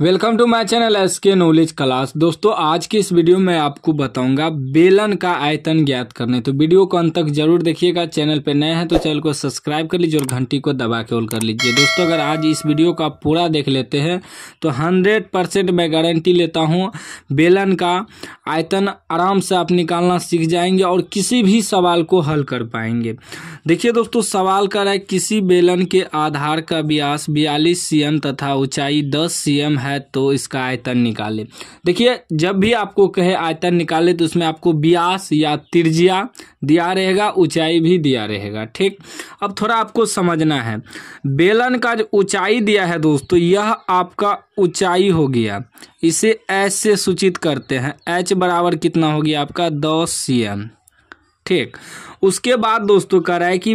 welcome to my channel S K knowledge class दोस्तों आज की इस वीडियो में आपको बताऊंगा बेलन का आयतन ज्ञात करने तो वीडियो को अंत तक जरूर देखिएगा चैनल पर नए हैं तो चैनल को सब्सक्राइब कर लीजिए और घंटी को दबा के ऑल कर लीजिए दोस्तों अगर आज इस वीडियो को आप पूरा देख लेते हैं तो हंड्रेड परसेंट मैं गारंटी लेता हूँ बेलन का आयतन आराम से आप निकालना सीख जाएंगे और किसी भी सवाल को हल कर पाएंगे देखिए दोस्तों सवाल कर रहा है किसी बेलन के आधार का ब्यास बयालीस सी तथा ऊंचाई दस सी है है तो इसका आयतन निकाले देखिए जब भी आपको कहे आयतन निकाले तो उसमें आपको ब्यास या तिरजिया दिया रहेगा ऊंचाई भी दिया रहेगा ठीक अब थोड़ा आपको समझना है बेलन का जो ऊंचाई दिया है दोस्तों यह आपका ऊंचाई हो गया इसे एच से सूचित करते हैं एच बराबर कितना हो गया आपका दस सी एम ठीक उसके बाद दोस्तों कह रहा है कि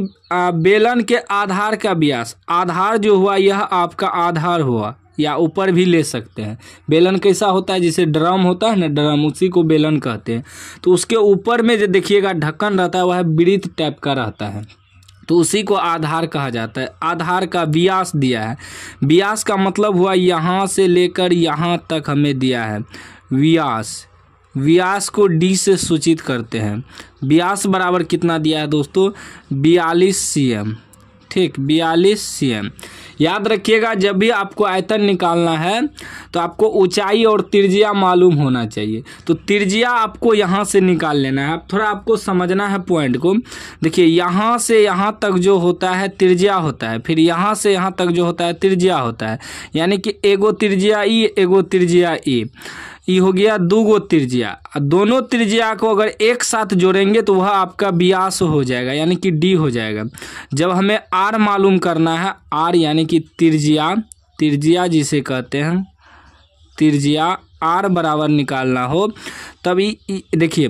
बेलन के आधार का ब्यास आधार जो हुआ यह आपका आधार हुआ या ऊपर भी ले सकते हैं बेलन कैसा होता है जिसे ड्रम होता है ना ड्रम उसी को बेलन कहते हैं तो उसके ऊपर में जो देखिएगा ढक्कन रहता है वह वृत्त टाइप का रहता है तो उसी को आधार कहा जाता है आधार का व्यास दिया है व्यास का मतलब हुआ यहाँ से लेकर यहाँ तक हमें दिया है व्यास व्यास को डी से सूचित करते हैं व्यास बराबर कितना दिया है दोस्तों बयालीस सी एम ठीक बयालीस सी एम याद रखिएगा जब भी आपको आयतन निकालना है तो आपको ऊंचाई और त्रिज्या मालूम होना चाहिए तो त्रिज्या आपको यहाँ से निकाल लेना है अब थोड़ा आपको समझना है पॉइंट को देखिए यहाँ से यहाँ तक जो होता है त्रिज्या होता है फिर यहाँ से यहाँ तक जो होता है त्रिज्या होता है यानी कि एगो त्रिज्या ई एगो त्रिज्या ई ये हो गया दो गो त्रिज्या दोनों त्रिज्या को अगर एक साथ जोड़ेंगे तो वह आपका व्यास हो जाएगा यानी कि डी हो जाएगा जब हमें आर मालूम करना है आर यानी कि त्रिज्या त्रिज्या जिसे कहते हैं त्रिज्या आर बराबर निकालना हो तब देखिए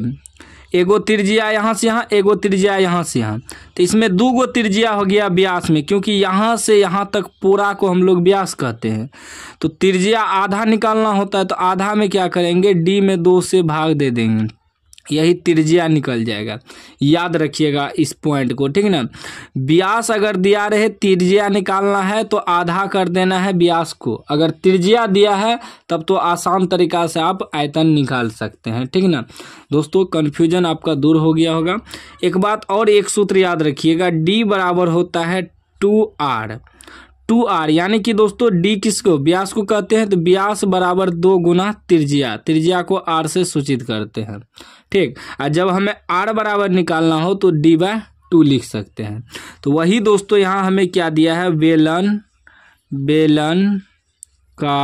एगो त्रिज्या यहाँ से यहाँ एगो त्रिज्या यहाँ से यहाँ तो इसमें दो गो त्रिज्या हो गया व्यास में क्योंकि यहाँ से यहाँ तक पूरा को हम लोग व्यास कहते हैं तो त्रिज्या आधा निकालना होता है तो आधा में क्या करेंगे डी में दो से भाग दे देंगे यही त्रिज्या निकल जाएगा याद रखिएगा इस पॉइंट को ठीक ना ब्यास अगर दिया रहे त्रिज्या निकालना है तो आधा कर देना है ब्यास को अगर त्रिज्या दिया है तब तो आसान तरीका से आप आयतन निकाल सकते हैं ठीक ना दोस्तों कन्फ्यूजन आपका दूर हो गया होगा एक बात और एक सूत्र याद रखिएगा डी बराबर होता है टू आर टू आर यानी कि दोस्तों डी किसको ब्यास को कहते हैं तो ब्यास बराबर दो गुना त्रिज्या त्रिज्या को आर से सूचित करते हैं ठीक और जब हमें आर बराबर निकालना हो तो डी बाय टू लिख सकते हैं तो वही दोस्तों यहाँ हमें क्या दिया है बेलन बेलन का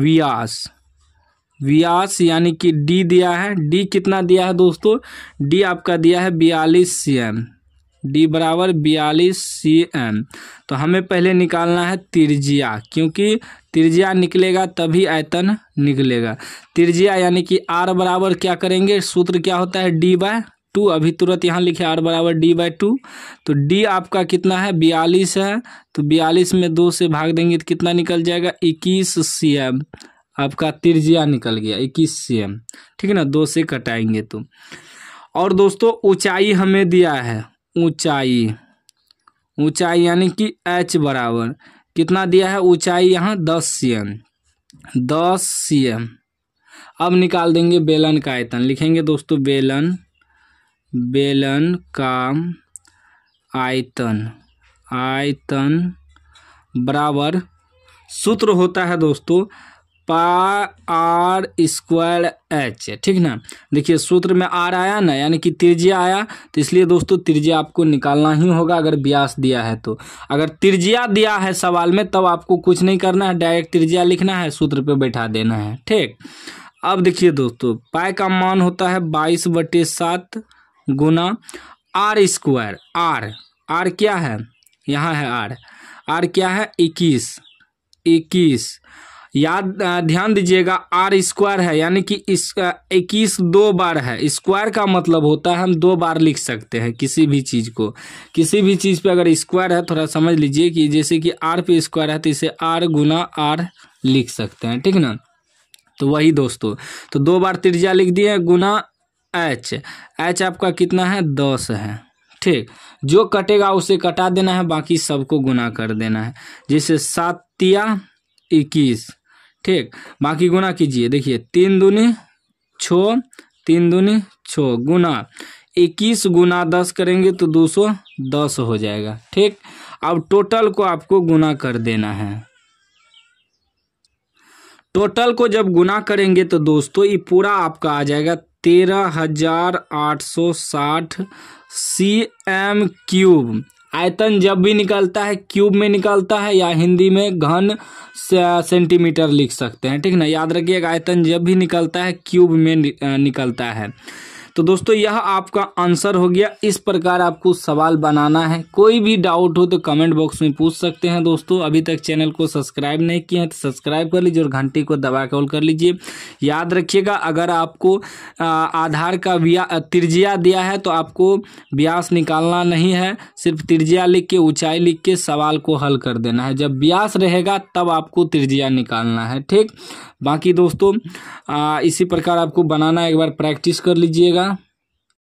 व्यास व्यास यानी कि डी दिया है डी कितना दिया है दोस्तों डी आपका दिया है बयालीस सी एम डी बराबर बयालीस सी एम तो हमें पहले निकालना है त्रिज्या क्योंकि त्रिज्या निकलेगा तभी आयतन निकलेगा त्रिज्या यानी कि आर बराबर क्या करेंगे सूत्र क्या होता है डी बाय टू अभी तुरंत यहाँ लिखे आर बराबर डी बाई टू तो डी आपका कितना है बयालीस है तो बयालीस में दो से भाग देंगे तो कितना निकल जाएगा इक्कीस सी एम आपका त्रिज्या निकल गया इक्कीस सी एम ठीक है ना दो से कटाएंगे तो और दोस्तों ऊंचाई हमें दिया है ऊंचाई ऊंचाई यानी कि एच बराबर कितना दिया है ऊंचाई यहाँ दस सी एम दस सी एम अब निकाल देंगे बेलन का आयतन लिखेंगे दोस्तों बेलन बेलन का आयतन आयतन बराबर सूत्र होता है दोस्तों पा आर स्क्वायर एच ठीक ना देखिए सूत्र में आर आया ना यानी कि त्रिज्या आया तो इसलिए दोस्तों त्रिज्या आपको निकालना ही होगा अगर व्यास दिया है तो अगर त्रिज्या दिया है सवाल में तब तो आपको कुछ नहीं करना है डायरेक्ट त्रिज्या लिखना है सूत्र पे बैठा देना है ठीक अब देखिए दोस्तों पाए का मान होता है बाईस बटे सात गुना आर स्क्वायर आर आर क्या है यहाँ है आर आर क्या है इक्कीस इक्कीस याद ध्यान दीजिएगा आर स्क्वायर है यानी कि इस इक्कीस दो बार है स्क्वायर का मतलब होता है हम दो बार लिख सकते हैं किसी भी चीज़ को किसी भी चीज़ पे अगर स्क्वायर है थोड़ा समझ लीजिए कि जैसे कि आर पे स्क्वायर है तो इसे आर गुना आर लिख सकते हैं ठीक ना तो वही दोस्तों तो दो बार त्रिज्या लिख दिए गुना एच एच आपका कितना है दस है ठीक जो कटेगा उसे कटा देना है बाकी सबको गुना कर देना है जैसे सात तिया इक्कीस ठीक बाकी गुना कीजिए देखिए तीन दूनी छो तीन दूनी छो गुना इक्कीस गुना दस करेंगे तो दो सौ दस हो जाएगा ठीक अब टोटल को आपको गुना कर देना है टोटल को जब गुना करेंगे तो दोस्तों ये पूरा आपका आ जाएगा तेरह हजार आठ सौ साठ सी एम क्यूब आयतन जब भी निकलता है क्यूब में निकलता है या हिंदी में घन सेंटीमीटर लिख सकते हैं ठीक ना याद रखिएगा आयतन जब भी निकलता है क्यूब में निकलता है तो दोस्तों यह आपका आंसर हो गया इस प्रकार आपको सवाल बनाना है कोई भी डाउट हो तो कमेंट बॉक्स में पूछ सकते हैं दोस्तों अभी तक चैनल को सब्सक्राइब नहीं किया है तो सब्सक्राइब कर लीजिए और घंटी को दबा कॉल कर लीजिए याद रखिएगा अगर आपको आधार का त्रिज्या दिया है तो आपको ब्यास निकालना नहीं है सिर्फ त्रिज्या लिख के ऊंचाई लिख के सवाल को हल कर देना है जब ब्यास रहेगा तब आपको त्रिज्या निकालना है ठीक बाकी दोस्तों आ, इसी प्रकार आपको बनाना एक बार प्रैक्टिस कर लीजिएगा